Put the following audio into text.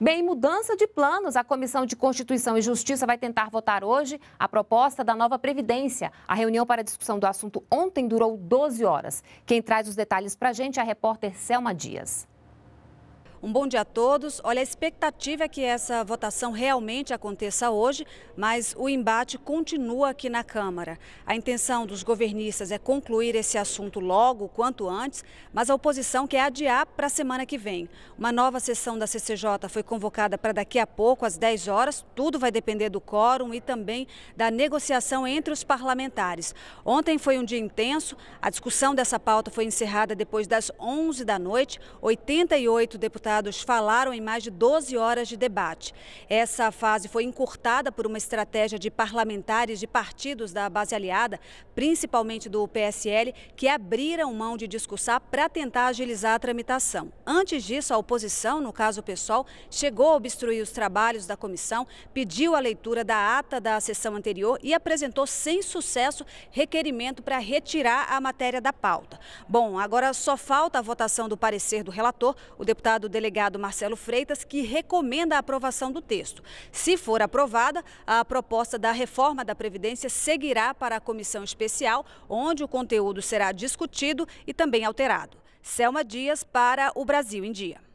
Bem, mudança de planos. A Comissão de Constituição e Justiça vai tentar votar hoje a proposta da nova Previdência. A reunião para discussão do assunto ontem durou 12 horas. Quem traz os detalhes para a gente é a repórter Selma Dias. Um bom dia a todos. Olha, a expectativa é que essa votação realmente aconteça hoje, mas o embate continua aqui na Câmara. A intenção dos governistas é concluir esse assunto logo, quanto antes, mas a oposição quer adiar para a semana que vem. Uma nova sessão da CCJ foi convocada para daqui a pouco, às 10 horas. Tudo vai depender do quórum e também da negociação entre os parlamentares. Ontem foi um dia intenso. A discussão dessa pauta foi encerrada depois das 11 da noite. 88 deputados deputados falaram em mais de 12 horas de debate. Essa fase foi encurtada por uma estratégia de parlamentares de partidos da base aliada, principalmente do PSL, que abriram mão de discursar para tentar agilizar a tramitação. Antes disso, a oposição, no caso o PSOL, chegou a obstruir os trabalhos da comissão, pediu a leitura da ata da sessão anterior e apresentou sem sucesso requerimento para retirar a matéria da pauta. Bom, agora só falta a votação do parecer do relator. O deputado delegado Marcelo Freitas, que recomenda a aprovação do texto. Se for aprovada, a proposta da reforma da Previdência seguirá para a comissão especial, onde o conteúdo será discutido e também alterado. Selma Dias para o Brasil em Dia.